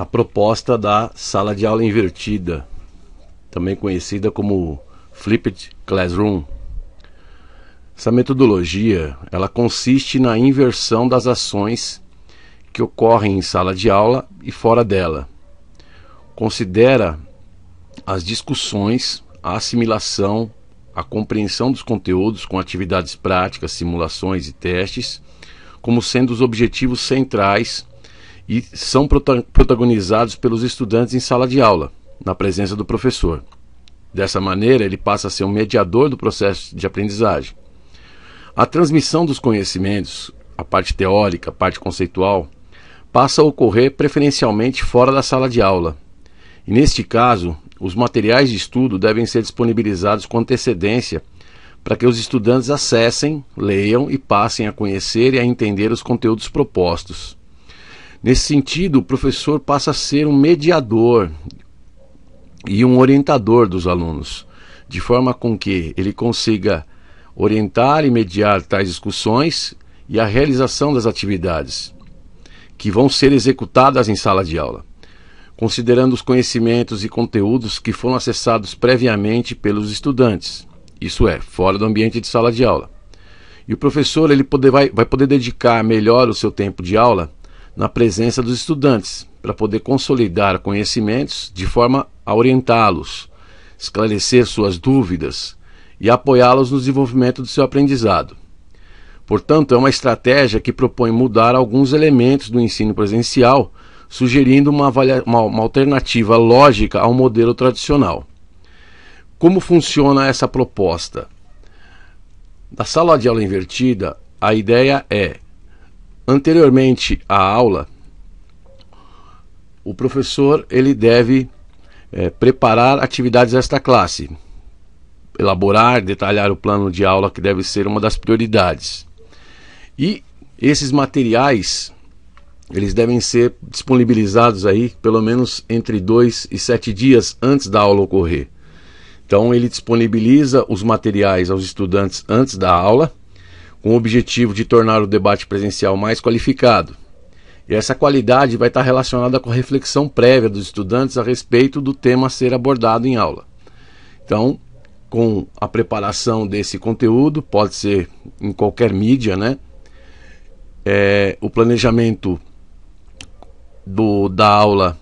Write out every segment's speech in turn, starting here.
a proposta da sala de aula invertida, também conhecida como flipped classroom. Essa metodologia, ela consiste na inversão das ações que ocorrem em sala de aula e fora dela. Considera as discussões, a assimilação, a compreensão dos conteúdos com atividades práticas, simulações e testes como sendo os objetivos centrais e são prota protagonizados pelos estudantes em sala de aula, na presença do professor. Dessa maneira, ele passa a ser um mediador do processo de aprendizagem. A transmissão dos conhecimentos, a parte teórica, a parte conceitual, passa a ocorrer preferencialmente fora da sala de aula. E neste caso, os materiais de estudo devem ser disponibilizados com antecedência para que os estudantes acessem, leiam e passem a conhecer e a entender os conteúdos propostos. Nesse sentido, o professor passa a ser um mediador e um orientador dos alunos, de forma com que ele consiga orientar e mediar tais discussões e a realização das atividades que vão ser executadas em sala de aula, considerando os conhecimentos e conteúdos que foram acessados previamente pelos estudantes, isso é, fora do ambiente de sala de aula. E o professor ele poder, vai, vai poder dedicar melhor o seu tempo de aula na presença dos estudantes, para poder consolidar conhecimentos de forma a orientá-los, esclarecer suas dúvidas e apoiá-los no desenvolvimento do seu aprendizado. Portanto, é uma estratégia que propõe mudar alguns elementos do ensino presencial, sugerindo uma, uma, uma alternativa lógica ao modelo tradicional. Como funciona essa proposta? Da sala de aula invertida, a ideia é anteriormente à aula, o professor ele deve é, preparar atividades desta classe, elaborar, detalhar o plano de aula que deve ser uma das prioridades. E esses materiais eles devem ser disponibilizados aí pelo menos entre dois e sete dias antes da aula ocorrer. Então ele disponibiliza os materiais aos estudantes antes da aula com o objetivo de tornar o debate presencial mais qualificado. E essa qualidade vai estar relacionada com a reflexão prévia dos estudantes a respeito do tema a ser abordado em aula. Então, com a preparação desse conteúdo, pode ser em qualquer mídia, né? É, o planejamento do, da aula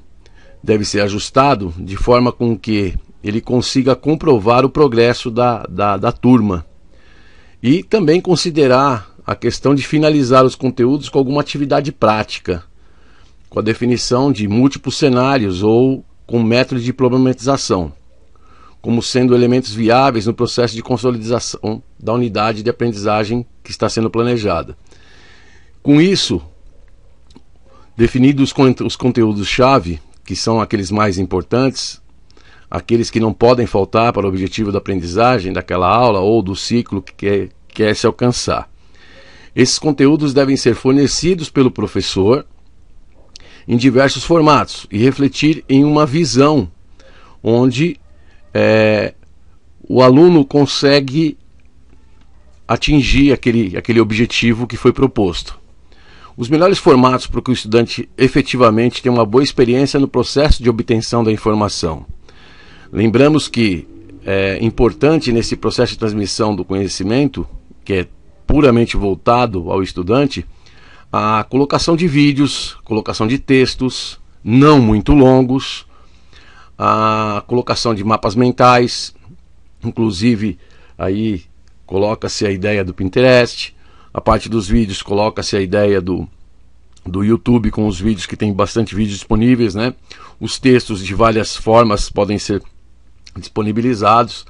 deve ser ajustado de forma com que ele consiga comprovar o progresso da, da, da turma. E também considerar a questão de finalizar os conteúdos com alguma atividade prática, com a definição de múltiplos cenários ou com métodos de problematização, como sendo elementos viáveis no processo de consolidação da unidade de aprendizagem que está sendo planejada. Com isso, definidos os conteúdos-chave, que são aqueles mais importantes, aqueles que não podem faltar para o objetivo da aprendizagem daquela aula ou do ciclo que quer, quer se alcançar. Esses conteúdos devem ser fornecidos pelo professor em diversos formatos e refletir em uma visão onde é, o aluno consegue atingir aquele, aquele objetivo que foi proposto. Os melhores formatos para que o estudante efetivamente tenha uma boa experiência no processo de obtenção da informação. Lembramos que é importante nesse processo de transmissão do conhecimento, que é puramente voltado ao estudante, a colocação de vídeos, colocação de textos não muito longos, a colocação de mapas mentais, inclusive aí coloca-se a ideia do Pinterest, a parte dos vídeos coloca-se a ideia do do YouTube com os vídeos que tem bastante vídeos disponíveis, né? Os textos de várias formas podem ser disponibilizados,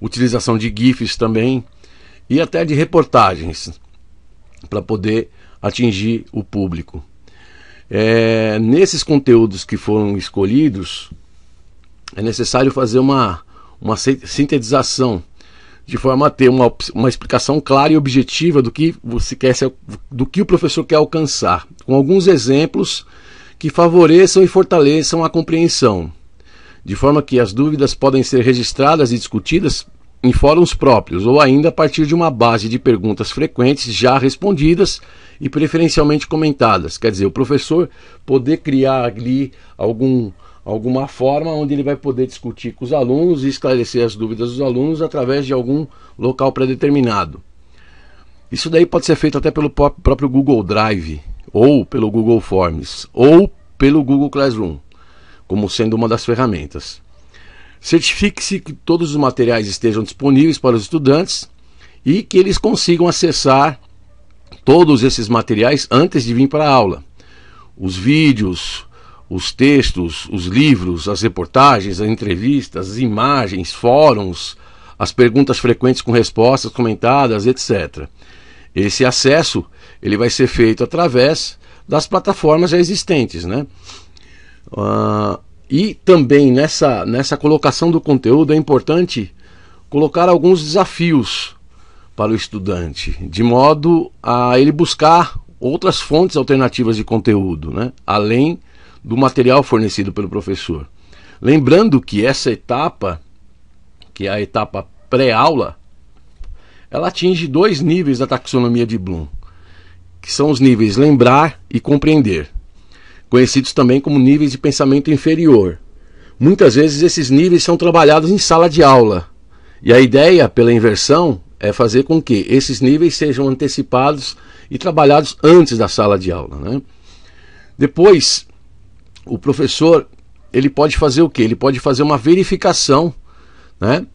utilização de GIFs também e até de reportagens para poder atingir o público. É, nesses conteúdos que foram escolhidos, é necessário fazer uma, uma sintetização, de forma a ter uma, uma explicação clara e objetiva do que você quer do que o professor quer alcançar, com alguns exemplos que favoreçam e fortaleçam a compreensão de forma que as dúvidas podem ser registradas e discutidas em fóruns próprios ou ainda a partir de uma base de perguntas frequentes já respondidas e preferencialmente comentadas. Quer dizer, o professor poder criar ali algum, alguma forma onde ele vai poder discutir com os alunos e esclarecer as dúvidas dos alunos através de algum local predeterminado. Isso daí pode ser feito até pelo próprio Google Drive, ou pelo Google Forms, ou pelo Google Classroom como sendo uma das ferramentas. Certifique-se que todos os materiais estejam disponíveis para os estudantes e que eles consigam acessar todos esses materiais antes de vir para a aula. Os vídeos, os textos, os livros, as reportagens, as entrevistas, as imagens, fóruns, as perguntas frequentes com respostas comentadas, etc. Esse acesso ele vai ser feito através das plataformas já existentes, né? Uh, e também nessa, nessa colocação do conteúdo é importante colocar alguns desafios para o estudante, de modo a ele buscar outras fontes alternativas de conteúdo, né? além do material fornecido pelo professor. Lembrando que essa etapa, que é a etapa pré-aula, ela atinge dois níveis da taxonomia de Bloom, que são os níveis lembrar e compreender conhecidos também como níveis de pensamento inferior. Muitas vezes esses níveis são trabalhados em sala de aula. E a ideia, pela inversão, é fazer com que esses níveis sejam antecipados e trabalhados antes da sala de aula. Né? Depois, o professor ele pode fazer o que? Ele pode fazer uma verificação né?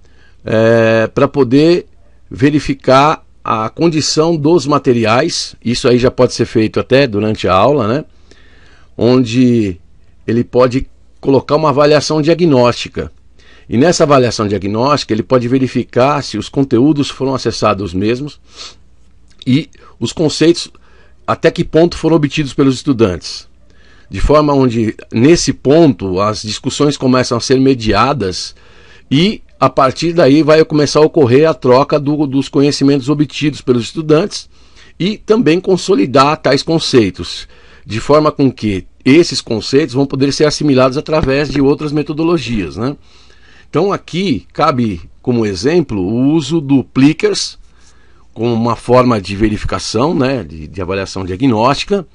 É, para poder verificar a condição dos materiais. Isso aí já pode ser feito até durante a aula, né? onde ele pode colocar uma avaliação diagnóstica. E nessa avaliação diagnóstica, ele pode verificar se os conteúdos foram acessados mesmos e os conceitos até que ponto foram obtidos pelos estudantes. De forma onde, nesse ponto, as discussões começam a ser mediadas e, a partir daí, vai começar a ocorrer a troca do, dos conhecimentos obtidos pelos estudantes e também consolidar tais conceitos de forma com que esses conceitos vão poder ser assimilados através de outras metodologias. Né? Então aqui cabe como exemplo o uso do Plickers como uma forma de verificação, né, de, de avaliação diagnóstica,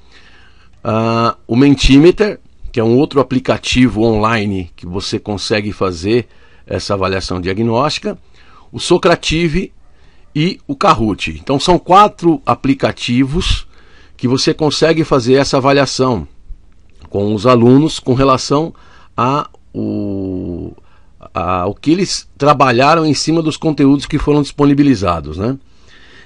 uh, o Mentimeter, que é um outro aplicativo online que você consegue fazer essa avaliação diagnóstica, o Socrative e o Kahoot. Então são quatro aplicativos que você consegue fazer essa avaliação com os alunos com relação a o, a, o que eles trabalharam em cima dos conteúdos que foram disponibilizados. Né?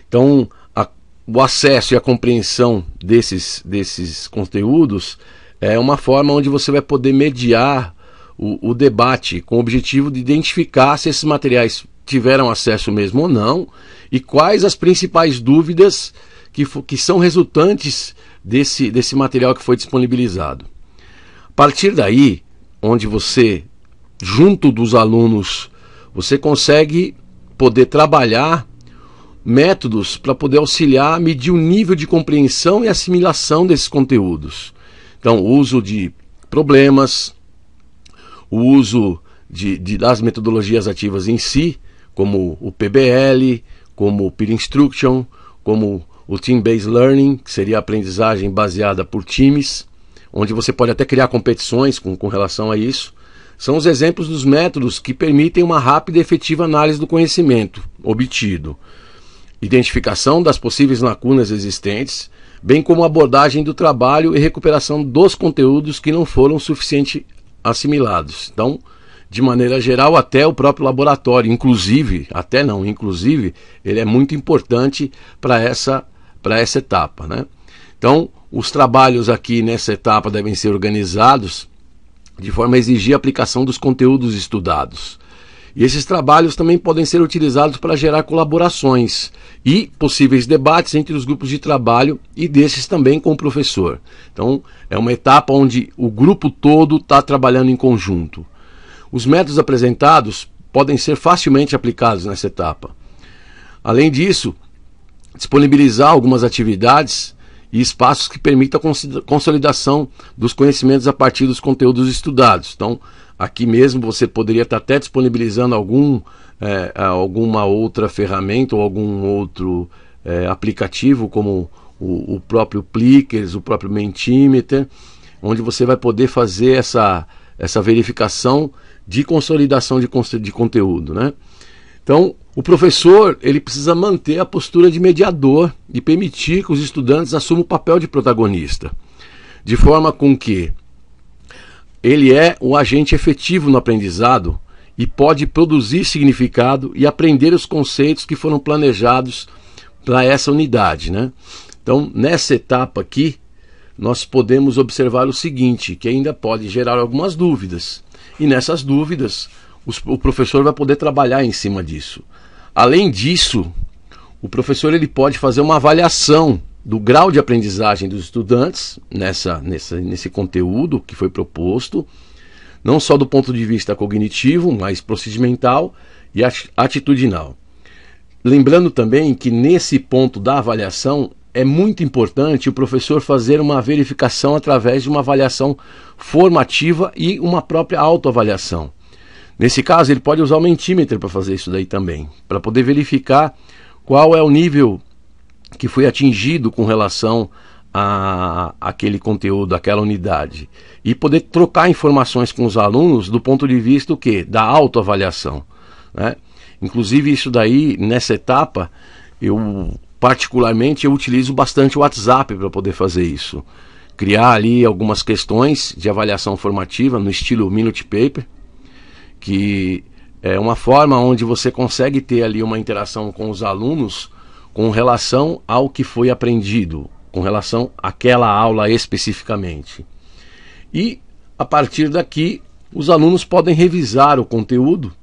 Então, a, o acesso e a compreensão desses, desses conteúdos é uma forma onde você vai poder mediar o, o debate com o objetivo de identificar se esses materiais tiveram acesso mesmo ou não e quais as principais dúvidas que, que são resultantes desse, desse material que foi disponibilizado. A partir daí, onde você, junto dos alunos, você consegue poder trabalhar métodos para poder auxiliar medir o nível de compreensão e assimilação desses conteúdos. Então, o uso de problemas, o uso de, de, das metodologias ativas em si, como o PBL, como o Peer Instruction, como o team-based learning, que seria a aprendizagem baseada por times, onde você pode até criar competições com, com relação a isso, são os exemplos dos métodos que permitem uma rápida e efetiva análise do conhecimento obtido, identificação das possíveis lacunas existentes, bem como abordagem do trabalho e recuperação dos conteúdos que não foram suficiente assimilados. Então, de maneira geral, até o próprio laboratório, inclusive, até não, inclusive, ele é muito importante para essa para essa etapa. Né? Então, os trabalhos aqui nessa etapa devem ser organizados de forma a exigir a aplicação dos conteúdos estudados. E esses trabalhos também podem ser utilizados para gerar colaborações e possíveis debates entre os grupos de trabalho e desses também com o professor. Então, é uma etapa onde o grupo todo está trabalhando em conjunto. Os métodos apresentados podem ser facilmente aplicados nessa etapa. Além disso, disponibilizar algumas atividades e espaços que permitam a consolidação dos conhecimentos a partir dos conteúdos estudados. Então, aqui mesmo você poderia estar até disponibilizando algum, é, alguma outra ferramenta ou algum outro é, aplicativo, como o, o, próprio Plickers, o próprio Mentimeter, onde você vai poder fazer essa, essa verificação de consolidação de, de conteúdo. Né? Então, o professor ele precisa manter a postura de mediador e permitir que os estudantes assumam o papel de protagonista, de forma com que ele é o agente efetivo no aprendizado e pode produzir significado e aprender os conceitos que foram planejados para essa unidade. Né? Então, nessa etapa aqui, nós podemos observar o seguinte, que ainda pode gerar algumas dúvidas. E nessas dúvidas, os, o professor vai poder trabalhar em cima disso. Além disso, o professor ele pode fazer uma avaliação do grau de aprendizagem dos estudantes nessa, nessa, nesse conteúdo que foi proposto, não só do ponto de vista cognitivo, mas procedimental e atitudinal. Lembrando também que nesse ponto da avaliação é muito importante o professor fazer uma verificação através de uma avaliação formativa e uma própria autoavaliação. Nesse caso, ele pode usar o mentímetro para fazer isso daí também, para poder verificar qual é o nível que foi atingido com relação a aquele conteúdo, aquela unidade e poder trocar informações com os alunos do ponto de vista do que da autoavaliação, né? Inclusive isso daí nessa etapa eu particularmente eu utilizo bastante o WhatsApp para poder fazer isso, criar ali algumas questões de avaliação formativa no estilo minute paper que é uma forma onde você consegue ter ali uma interação com os alunos com relação ao que foi aprendido, com relação àquela aula especificamente. E a partir daqui, os alunos podem revisar o conteúdo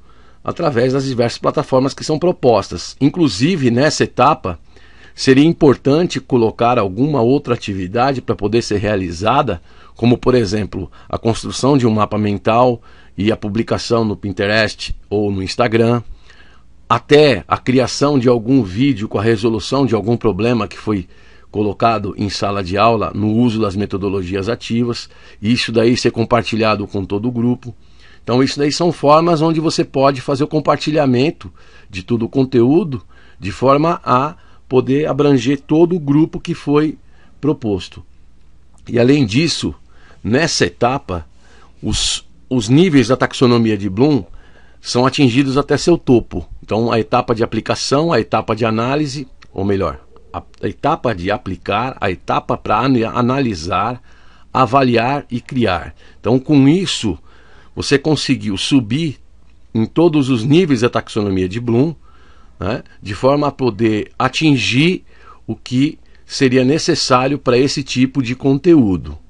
através das diversas plataformas que são propostas. Inclusive, nessa etapa, seria importante colocar alguma outra atividade para poder ser realizada, como, por exemplo, a construção de um mapa mental, e a publicação no Pinterest ou no Instagram, até a criação de algum vídeo com a resolução de algum problema que foi colocado em sala de aula no uso das metodologias ativas, e isso daí ser compartilhado com todo o grupo. Então, isso daí são formas onde você pode fazer o compartilhamento de todo o conteúdo de forma a poder abranger todo o grupo que foi proposto. E além disso, nessa etapa, os os níveis da taxonomia de Bloom são atingidos até seu topo. Então, a etapa de aplicação, a etapa de análise, ou melhor, a, a etapa de aplicar, a etapa para an analisar, avaliar e criar. Então, com isso, você conseguiu subir em todos os níveis da taxonomia de Bloom, né, de forma a poder atingir o que seria necessário para esse tipo de conteúdo.